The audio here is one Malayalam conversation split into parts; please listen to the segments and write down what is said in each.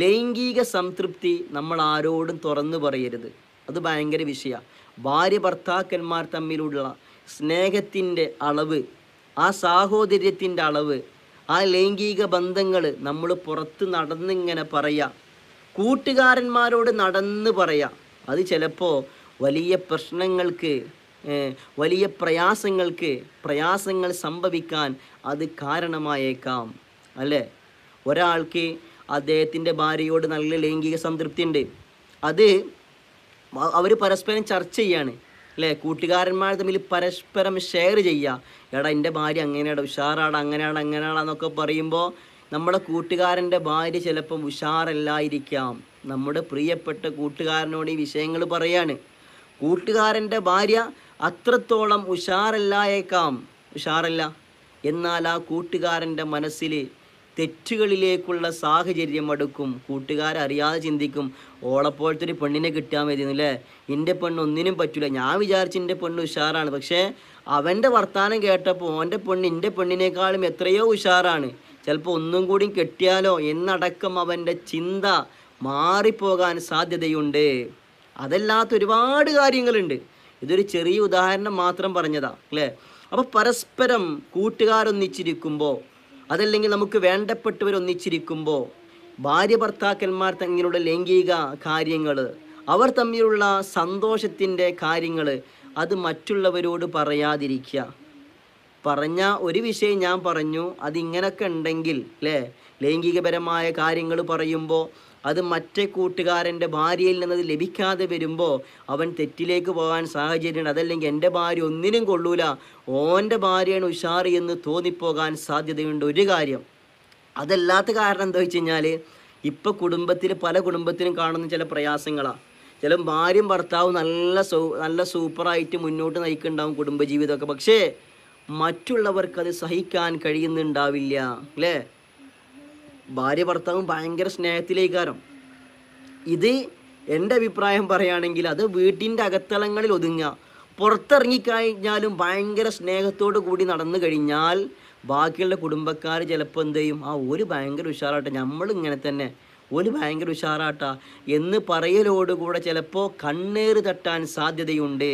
ലൈംഗിക സംതൃപ്തി നമ്മൾ ആരോടും തുറന്നു പറയരുത് അത് ഭയങ്കര വിഷയമാണ് ഭാര്യ ഭർത്താക്കന്മാർ തമ്മിലുള്ള സ്നേഹത്തിൻ്റെ അളവ് ആ സാഹോദര്യത്തിൻ്റെ അളവ് ആ ലൈംഗിക ബന്ധങ്ങൾ നമ്മൾ പുറത്ത് നടന്നിങ്ങനെ പറയാം കൂട്ടുകാരന്മാരോട് നടന്ന് പറയാം അത് ചിലപ്പോൾ വലിയ പ്രശ്നങ്ങൾക്ക് വലിയ പ്രയാസങ്ങൾക്ക് പ്രയാസങ്ങൾ സംഭവിക്കാൻ അത് കാരണമായേക്കാം അല്ലേ ഒരാൾക്ക് അദ്ദേഹത്തിൻ്റെ ഭാര്യയോട് നല്ല ലൈംഗിക സംതൃപ്തി ഉണ്ട് അത് അവർ പരസ്പരം ചർച്ച ചെയ്യാണ് അല്ലേ കൂട്ടുകാരന്മാർ തമ്മിൽ പരസ്പരം ഷെയർ ചെയ്യുക എടാ എൻ്റെ ഭാര്യ അങ്ങനെയാണ് ഉഷാറാണ് അങ്ങനെയാണ് അങ്ങനെയാണെന്നൊക്കെ പറയുമ്പോൾ നമ്മുടെ കൂട്ടുകാരൻ്റെ ഭാര്യ ചിലപ്പം ഉഷാറല്ലായിരിക്കാം നമ്മുടെ പ്രിയപ്പെട്ട കൂട്ടുകാരനോട് ഈ വിഷയങ്ങൾ പറയാണ് കൂട്ടുകാരൻ്റെ ഭാര്യ അത്രത്തോളം ഉഷാറല്ലായേക്കാം ഉഷാറല്ല എന്നാൽ ആ കൂട്ടുകാരൻ്റെ മനസ്സിൽ തെറ്റുകളിലേക്കുള്ള സാഹചര്യം അടുക്കും കൂട്ടുകാരറിയാതെ ചിന്തിക്കും ഓളപ്പോഴത്തെ ഒരു പെണ്ണിനെ കിട്ടാൻ മതിയെന്നില്ലേ എൻ്റെ പെണ്ണ് ഒന്നിനും പറ്റില്ല ഞാൻ വിചാരിച്ച എൻ്റെ പെണ്ണ് ഉഷാറാണ് പക്ഷേ അവൻ്റെ വർത്തമാനം കേട്ടപ്പോൾ ഓൻ്റെ പെണ്ണ് എൻ്റെ പെണ്ണിനേക്കാളും എത്രയോ ഉഷാറാണ് ചിലപ്പോൾ ഒന്നും കൂടി കെട്ടിയാലോ എന്നടക്കം അവൻ്റെ ചിന്ത മാറിപ്പോകാൻ സാധ്യതയുണ്ട് അതല്ലാത്ത ഒരുപാട് കാര്യങ്ങളുണ്ട് ഇതൊരു ചെറിയ ഉദാഹരണം മാത്രം പറഞ്ഞതാണ് അല്ലേ അപ്പോൾ പരസ്പരം കൂട്ടുകാരൊന്നിച്ചിരിക്കുമ്പോൾ അതല്ലെങ്കിൽ നമുക്ക് വേണ്ടപ്പെട്ടവർ ഒന്നിച്ചിരിക്കുമ്പോൾ ഭാര്യ ഭർത്താക്കന്മാർ തങ്ങളുടെ ലൈംഗിക കാര്യങ്ങൾ അവർ തമ്മിലുള്ള സന്തോഷത്തിൻ്റെ കാര്യങ്ങൾ അത് മറ്റുള്ളവരോട് പറയാതിരിക്കുക പറഞ്ഞ ഒരു വിഷയം ഞാൻ പറഞ്ഞു അതിങ്ങനൊക്കെ ഉണ്ടെങ്കിൽ അല്ലേ ലൈംഗികപരമായ കാര്യങ്ങൾ പറയുമ്പോൾ അത് മറ്റേ കൂട്ടുകാരൻ്റെ ഭാര്യയിൽ നിന്നത് ലഭിക്കാതെ വരുമ്പോൾ അവൻ തെറ്റിലേക്ക് പോകാൻ സാഹചര്യമുണ്ട് അതല്ലെങ്കിൽ എൻ്റെ ഭാര്യ ഒന്നിനും കൊള്ളൂല ഓൻ്റെ ഭാര്യയാണ് ഉഷാറി എന്ന് തോന്നിപ്പോകാൻ സാധ്യതയുണ്ട് ഒരു കാര്യം അതല്ലാത്ത കാരണം എന്താ വെച്ച് കഴിഞ്ഞാൽ ഇപ്പോൾ കുടുംബത്തിൽ പല കുടുംബത്തിനും കാണുന്ന ചില പ്രയാസങ്ങളാണ് ചില ഭാര്യയും ഭർത്താവും നല്ല സൂ നല്ല സൂപ്പറായിട്ട് മുന്നോട്ട് നയിക്കുന്നുണ്ടാവും കുടുംബജീവിതമൊക്കെ പക്ഷേ മറ്റുള്ളവർക്ക് അത് സഹിക്കാൻ കഴിയുന്നുണ്ടാവില്ല അല്ലേ ഭാര്യ ഭർത്താവും ഭയങ്കര സ്നേഹത്തിലേക്കാരം ഇത് എൻ്റെ അഭിപ്രായം പറയുകയാണെങ്കിൽ അത് വീട്ടിൻ്റെ അകത്തളങ്ങളിൽ ഒതുങ്ങുക പുറത്തിറങ്ങിക്കഴിഞ്ഞാലും ഭയങ്കര സ്നേഹത്തോടു കൂടി നടന്നു കഴിഞ്ഞാൽ ബാക്കിയുള്ള കുടുംബക്കാർ ചിലപ്പോൾ എന്ത് ചെയ്യും ആ ഒരു ഭയങ്കര ഉഷാറാട്ട നമ്മളിങ്ങനെ തന്നെ ഒരു ഭയങ്കര ഉഷാറാട്ട എന്ന് പറയലോടുകൂടെ ചിലപ്പോൾ കണ്ണേറ് തട്ടാൻ സാധ്യതയുണ്ട്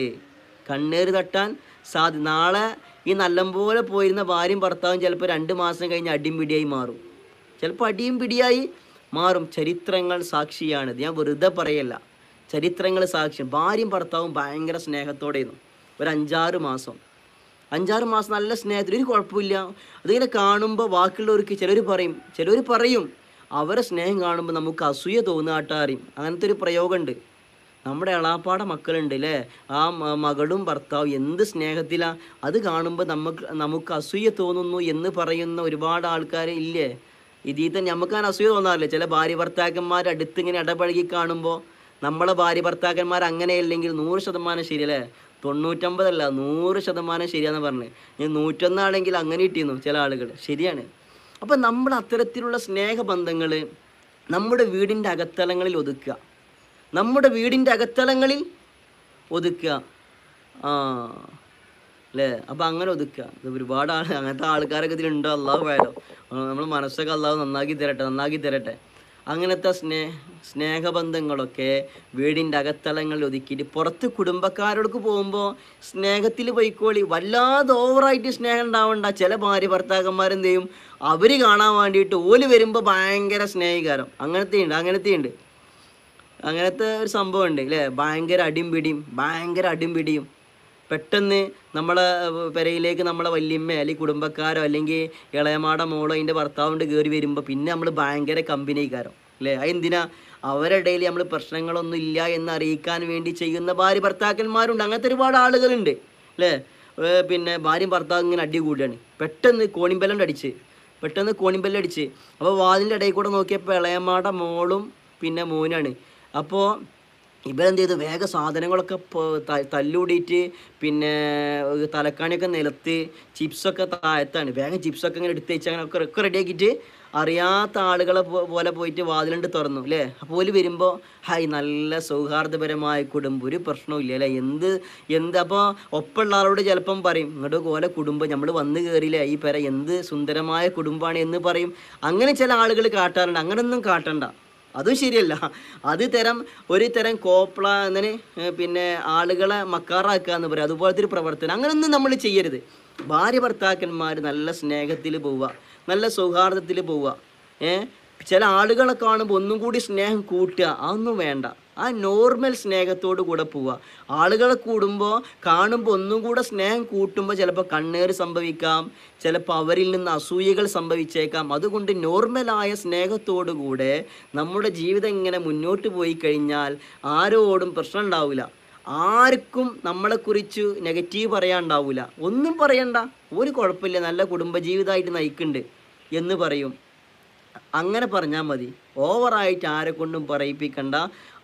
കണ്ണേറ് തട്ടാൻ സാധ്യ നാളെ ഈ നല്ലപോലെ പോയിരുന്ന ഭാര്യയും ഭർത്താവും ചിലപ്പോൾ രണ്ട് മാസം കഴിഞ്ഞ് അടിയും പിടിയായി മാറും ചിലപ്പോൾ അടിയും പിടിയായി മാറും ചരിത്രങ്ങൾ സാക്ഷിയാണ് ഞാൻ വെറുതെ പറയല്ല ചരിത്രങ്ങൾ സാക്ഷ്യം ഭാര്യയും ഭർത്താവും ഭയങ്കര സ്നേഹത്തോടെയായിരുന്നു ഒരു അഞ്ചാറ് മാസം അഞ്ചാറ് മാസം നല്ല സ്നേഹത്തിൽ ഒരു കുഴപ്പമില്ല അതിങ്ങനെ കാണുമ്പോൾ ബാക്കിയുള്ളവർക്ക് ചിലർ പറയും ചിലർ പറയും അവരെ സ്നേഹം കാണുമ്പോൾ നമുക്ക് അസൂയ തോന്നുക അങ്ങനത്തെ ഒരു പ്രയോഗമുണ്ട് നമ്മുടെ എളാപ്പാടെ മക്കളുണ്ട് അല്ലേ ആ മകളും ഭർത്താവും എന്ത് സ്നേഹത്തിലാണ് അത് കാണുമ്പോൾ നമുക്ക് നമുക്ക് അസൂയ തോന്നുന്നു എന്ന് പറയുന്ന ഒരുപാട് ആൾക്കാർ ഇല്ലേ ഇതിൽ തന്നെ നമുക്ക് അങ്ങനെ അസൂയ തോന്നാറില്ലേ ചില ഭാര്യ ഭർത്താക്കന്മാർ അടുത്ത് ഇങ്ങനെ ഇടപഴകി കാണുമ്പോൾ നമ്മളെ ഭാര്യ ഭർത്താക്കന്മാർ അങ്ങനെയല്ലെങ്കിൽ നൂറ് ശതമാനം ശരി അല്ലേ തൊണ്ണൂറ്റമ്പതല്ല നൂറ് ശതമാനം ശരിയാന്ന് പറഞ്ഞ് ഇനി നൂറ്റൊന്നാണെങ്കിൽ അങ്ങനെ ഇട്ടിരുന്നു ചില ആളുകൾ ശരിയാണ് അപ്പം നമ്മൾ അത്തരത്തിലുള്ള സ്നേഹബന്ധങ്ങൾ നമ്മുടെ വീടിൻ്റെ അകത്തലങ്ങളിൽ ഒതുക്കുക നമ്മുടെ വീടിൻ്റെ അകത്തളങ്ങളിൽ ഒതുക്കുക ആ അല്ലേ അപ്പം അങ്ങനെ ഒതുക്കുക ഇത് ഒരുപാട് ആൾ അങ്ങനത്തെ ആൾക്കാരൊക്കെ ഇതിലുണ്ടോ അള്ളാഹു വേണോ നമ്മൾ മനസ്സൊക്കെ അള്ളാഹു നന്നാക്കി തരട്ടെ നന്നാക്കി തരട്ടെ അങ്ങനത്തെ സ്നേ സ്നേഹബന്ധങ്ങളൊക്കെ വീടിൻ്റെ അകത്തളങ്ങളിൽ ഒതുക്കിയിട്ട് പുറത്ത് കുടുംബക്കാരോടൊക്കെ പോകുമ്പോൾ സ്നേഹത്തിൽ പോയിക്കോളി വല്ലാതെ ഓവറായിട്ട് സ്നേഹം ഉണ്ടാവണ്ട ചില ഭാര്യ ഭർത്താക്കന്മാരെന്തെയും അവർ കാണാൻ വേണ്ടിയിട്ട് ഓല് വരുമ്പോൾ ഭയങ്കര സ്നേഹികാരം അങ്ങനത്തെ ഉണ്ട് അങ്ങനത്തെ ഉണ്ട് അങ്ങനത്തെ ഒരു സംഭവം ഉണ്ട് അല്ലേ ഭയങ്കര അടിയും പിടിയും ഭയങ്കര അടിയും പിടിയും പെട്ടെന്ന് നമ്മളെ പെരയിലേക്ക് നമ്മളെ വല്യമ്മ അല്ലെങ്കിൽ കുടുംബക്കാരോ അല്ലെങ്കിൽ ഇളയമാട മോളോ അതിൻ്റെ ഭർത്താവുണ്ട് കയറി വരുമ്പോൾ പിന്നെ നമ്മൾ ഭയങ്കര കമ്പനിക്കാരോ അല്ലേ അതെന്തിനാ അവരുടെ ഇടയിൽ നമ്മൾ പ്രശ്നങ്ങളൊന്നും ഇല്ല എന്ന് അറിയിക്കാൻ വേണ്ടി ചെയ്യുന്ന ഭാര്യ ഭർത്താക്കന്മാരുണ്ട് അങ്ങനത്തെ ഒരുപാട് ആളുകളുണ്ട് അല്ലേ പിന്നെ ഭാര്യയും ഭർത്താവ് ഇങ്ങനെ അടി കൂടിയാണ് പെട്ടെന്ന് കോണിമ്പലം അടിച്ച് പെട്ടെന്ന് കോണിമ്പലം അടിച്ച് അപ്പോൾ വാതിലിൻ്റെ ഇടയിൽ കൂടെ നോക്കിയപ്പോൾ ഇളയമാട മോളും പിന്നെ മോനാണ് അപ്പോൾ ഇവരെന്ത് ചെയ്തു വേഗ സാധനങ്ങളൊക്കെ തല്ലൂടിയിട്ട് പിന്നെ തലക്കാണിയൊക്കെ നിലത്ത് ചിപ്സൊക്കെ താഴത്താണ് വേഗം ചിപ്സൊക്കെ ഇങ്ങനെ എടുത്ത് വെച്ച് അങ്ങനെ ഒക്കെ ഒക്കെ റെഡിയാക്കിയിട്ട് അറിയാത്ത ആളുകളെ പോലെ പോയിട്ട് വാതിലുണ്ട് തുറന്നു അല്ലേ അപ്പോൾ ഓല് വരുമ്പോൾ ഹായ് നല്ല സൗഹാർദ്ദപരമായ കുടുംബം ഒരു പ്രശ്നവും ഇല്ല അല്ലേ എന്ത് എന്ത് അപ്പോൾ ഒപ്പമുള്ള ആളോട് ചിലപ്പം പറയും നിങ്ങളുടെ ഓലെ കുടുംബം നമ്മൾ വന്ന് കയറിയില്ലേ ഈ പെര എന്ത് സുന്ദരമായ കുടുംബമാണ് എന്ന് പറയും അങ്ങനെ ചില ആളുകൾ കാട്ടാറുണ്ട് അങ്ങനെയൊന്നും കാട്ടണ്ട അതും ശരിയല്ല അത് തരം ഒരു തരം കോപ്ല അങ്ങനെ പിന്നെ ആളുകളെ മക്കാറാക്കുക എന്ന് പറയും അതുപോലത്തെ ഒരു പ്രവർത്തനം അങ്ങനെയൊന്നും നമ്മൾ ചെയ്യരുത് ഭാര്യ ഭർത്താക്കന്മാർ നല്ല സ്നേഹത്തിൽ പോവുക നല്ല സൗഹാർദ്ദത്തിൽ പോവുക ഏഹ് ചില ആളുകളെ കാണുമ്പോൾ ഒന്നും കൂടി സ്നേഹം കൂട്ടുക അതൊന്നും വേണ്ട ആ നോർമൽ സ്നേഹത്തോട് കൂടെ പോവുക ആളുകളെ കൂടുമ്പോൾ കാണുമ്പോൾ ഒന്നും കൂടെ സ്നേഹം കൂട്ടുമ്പോൾ ചിലപ്പോൾ കണ്ണേറ് സംഭവിക്കാം ചിലപ്പോൾ അവരിൽ നിന്ന് അസൂയകൾ സംഭവിച്ചേക്കാം അതുകൊണ്ട് നോർമലായ സ്നേഹത്തോടു കൂടെ നമ്മുടെ ജീവിതം ഇങ്ങനെ മുന്നോട്ട് പോയി കഴിഞ്ഞാൽ ആരോടും പ്രശ്നം ഉണ്ടാവില്ല ആർക്കും നമ്മളെക്കുറിച്ച് നെഗറ്റീവ് പറയാണ്ടാവില്ല ഒന്നും പറയണ്ട ഒരു കുഴപ്പമില്ല നല്ല കുടുംബജീവിതമായിട്ട് നയിക്കുന്നുണ്ട് എന്ന് പറയും അങ്ങനെ പറഞ്ഞാൽ മതി ഓവറായിട്ട് ആരെ കൊണ്ടും പറയിപ്പിക്കണ്ട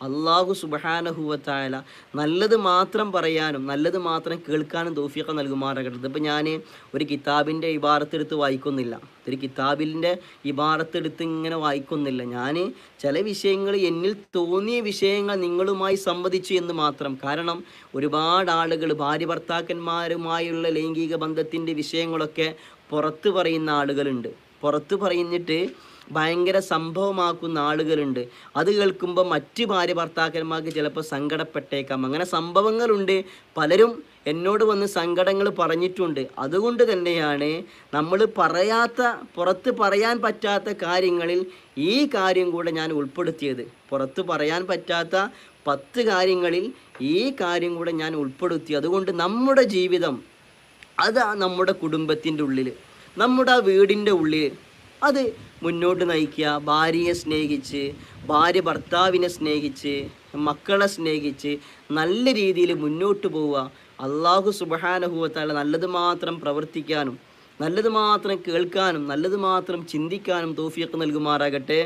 അള്ളാഹു സുബഹാനഹുവത്തായ നല്ലത് മാത്രം പറയാനും നല്ലത് മാത്രം കേൾക്കാനും തോഫിയൊക്കെ നൽകുമാറാകട്ടത് ഇപ്പം ഞാൻ ഒരു കിതാബിൻ്റെ ഇബാറത്തെടുത്ത് വായിക്കുന്നില്ല ഒരു കിതാബിൻ്റെ ഇബാറത്തെടുത്ത് ഇങ്ങനെ വായിക്കുന്നില്ല ഞാൻ ചില വിഷയങ്ങൾ എന്നിൽ തോന്നിയ വിഷയങ്ങൾ നിങ്ങളുമായി സംവദിച്ചു എന്ന് മാത്രം കാരണം ഒരുപാട് ആളുകൾ ഭാര്യ ഭർത്താക്കന്മാരുമായുള്ള ലൈംഗിക ബന്ധത്തിൻ്റെ വിഷയങ്ങളൊക്കെ പുറത്ത് പറയുന്ന ആളുകളുണ്ട് പുറത്ത് പറഞ്ഞിട്ട് ഭയങ്കര സംഭവമാക്കുന്ന ആളുകളുണ്ട് അത് കേൾക്കുമ്പോൾ മറ്റ് ഭാര്യ ഭർത്താക്കന്മാർക്ക് ചിലപ്പോൾ സങ്കടപ്പെട്ടേക്കാം അങ്ങനെ സംഭവങ്ങളുണ്ട് പലരും എന്നോട് വന്ന് സങ്കടങ്ങൾ പറഞ്ഞിട്ടുണ്ട് അതുകൊണ്ട് തന്നെയാണ് നമ്മൾ പറയാത്ത പുറത്ത് പറയാൻ പറ്റാത്ത കാര്യങ്ങളിൽ ഈ കാര്യം കൂടെ ഞാൻ ഉൾപ്പെടുത്തിയത് പുറത്ത് പറയാൻ പറ്റാത്ത പത്ത് കാര്യങ്ങളിൽ ഈ കാര്യം കൂടെ ഞാൻ ഉൾപ്പെടുത്തി അതുകൊണ്ട് നമ്മുടെ ജീവിതം അതാ നമ്മുടെ കുടുംബത്തിൻ്റെ ഉള്ളിൽ നമ്മുടെ വീടിൻ്റെ ഉള്ളിൽ അത് മുന്നോട്ട് നയിക്കുക ഭാര്യയെ സ്നേഹിച്ച് ഭാര്യ ഭർത്താവിനെ സ്നേഹിച്ച് മക്കളെ സ്നേഹിച്ച് നല്ല രീതിയിൽ മുന്നോട്ട് പോവുക അള്ളാഹു സുബഹാനഹുവത്താല നല്ലത് മാത്രം പ്രവർത്തിക്കാനും നല്ലത് മാത്രം കേൾക്കാനും നല്ലത് മാത്രം ചിന്തിക്കാനും തോഫിയൊക്കെ നൽകുമാറാകട്ടെ